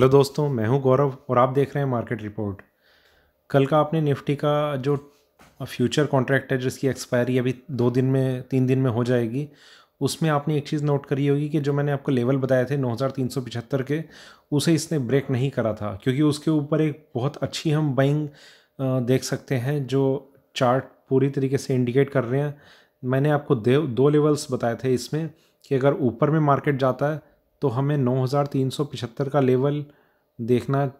hello दोस्तों मैं हूं गौरव और आप देख रहे हैं मार्केट रिपोर्ट कल का आपने निफ्टी का जो फ्यूचर कॉन्ट्रैक्ट है जिसकी एक्सपायरी अभी दो दिन में तीन दिन में हो जाएगी उसमें आपने एक चीज़ नोट करी होगी कि जो मैंने आपको लेवल बताए थे पिछहत्तर के उसे इसने ब्रेक नहीं करा था क्योंकि उसके ऊपर एक बहुत अच्छी हम बाइंग देख सकते हैं जो चार्ट पूरी तरीके से इंडिकेट कर रहे हैं मैंने आपको दो लेवल्स बताए थे इसमें कि अगर ऊपर में मार्केट जाता है तो हमें नौ हज़ार तीन सौ का लेवल देखना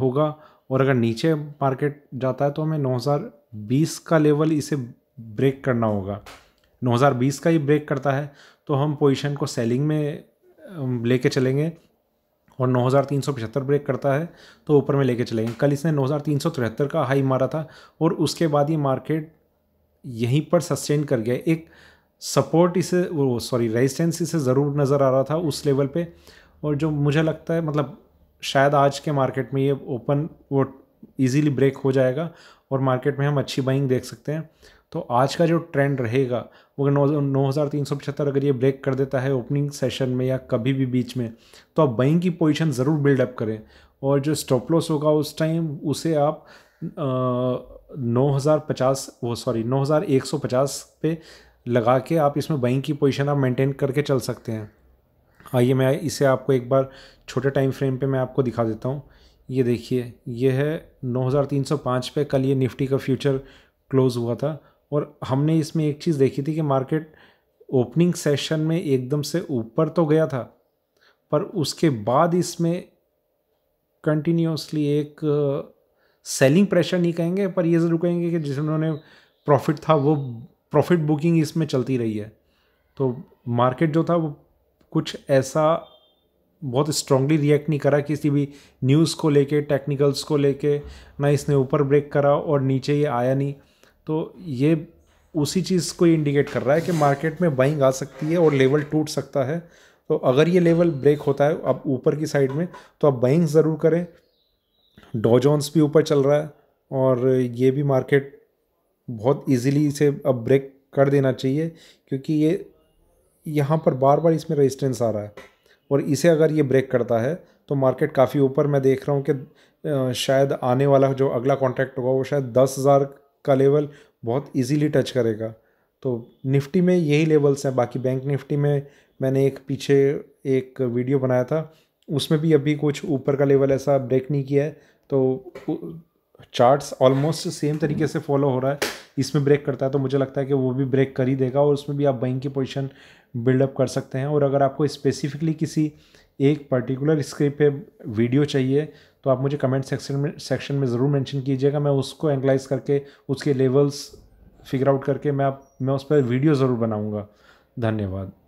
होगा और अगर नीचे मार्केट जाता है तो हमें नौ हज़ार बीस का लेवल इसे ब्रेक करना होगा नौ हज़ार बीस का ही ब्रेक करता है तो हम पोजीशन को सेलिंग में लेके चलेंगे और नौ हज़ार तीन सौ पचहत्तर ब्रेक करता है तो ऊपर में लेके चलेंगे कल इसने नौ हज़ार तीन सौ तिहत्तर का हाई मारा था और उसके बाद ये मार्केट यहीं पर सस्टेन कर गया एक सपोर्ट इसे वो सॉरी रेजिस्टेंस इसे ज़रूर नज़र आ रहा था उस लेवल पे और जो मुझे लगता है मतलब शायद आज के मार्केट में ये ओपन वो इजीली ब्रेक हो जाएगा और मार्केट में हम अच्छी बाइंग देख सकते हैं तो आज का जो ट्रेंड रहेगा वो नौ नौ हज़ार तीन सौ पचहत्तर अगर ये ब्रेक कर देता है ओपनिंग सेशन में या कभी भी बीच में तो आप बाइंग की पोजिशन ज़रूर बिल्डअप करें और जो स्टॉप लॉस होगा उस टाइम उसे आप नौ हज़ार पचास वो सॉरी नौ हज़ार एक सौ पचास पे लगा के आप इसमें बाइंग की पोजीशन आप मेंटेन करके चल सकते हैं आइए मैं इसे आपको एक बार छोटे टाइम फ्रेम पे मैं आपको दिखा देता हूँ ये देखिए ये है 9305 पे कल ये निफ्टी का फ्यूचर क्लोज हुआ था और हमने इसमें एक चीज़ देखी थी कि मार्केट ओपनिंग सेशन में एकदम से ऊपर तो गया था पर उसके बाद इसमें कंटिन्यूसली एक सेलिंग प्रेशर नहीं कहेंगे पर ये ज़रूर कहेंगे कि जिस उन्होंने प्रॉफिट था वो प्रॉफिट बुकिंग इसमें चलती रही है तो मार्केट जो था वो कुछ ऐसा बहुत स्ट्रांगली रिएक्ट नहीं करा किसी भी न्यूज़ को लेके टेक्निकल्स को लेके ना इसने ऊपर ब्रेक करा और नीचे ये आया नहीं तो ये उसी चीज़ को इंडिकेट कर रहा है कि मार्केट में बाइंग आ सकती है और लेवल टूट सकता है तो अगर ये लेवल ब्रेक होता है अब ऊपर की साइड में तो आप बाइंग ज़रूर करें डॉजॉन्स भी ऊपर चल रहा है और ये भी मार्केट बहुत इजीली इसे अब ब्रेक कर देना चाहिए क्योंकि ये यहाँ पर बार बार इसमें रेजिस्टेंस आ रहा है और इसे अगर ये ब्रेक करता है तो मार्केट काफ़ी ऊपर मैं देख रहा हूँ कि शायद आने वाला जो अगला कॉन्ट्रैक्ट होगा वो शायद दस हज़ार का लेवल बहुत इजीली टच करेगा तो निफ्टी में यही लेवल्स हैं बाकी बैंक निफ्टी में मैंने एक पीछे एक वीडियो बनाया था उसमें भी अभी कुछ ऊपर का लेवल ऐसा ब्रेक नहीं किया है तो चार्ट्स ऑलमोस्ट सेम तरीके से फॉलो हो रहा है इसमें ब्रेक करता है तो मुझे लगता है कि वो भी ब्रेक कर ही देगा और उसमें भी आप बैंक की पोजिशन बिल्डअप कर सकते हैं और अगर आपको स्पेसिफिकली किसी एक पर्टिकुलर स्क्रिप्ट पे वीडियो चाहिए तो आप मुझे कमेंट सेक्शन में सेक्शन में ज़रूर मेंशन कीजिएगा मैं उसको एनालाइज करके उसके लेवल्स फिगर आउट करके मैं आप मैं उस पर वीडियो ज़रूर बनाऊँगा धन्यवाद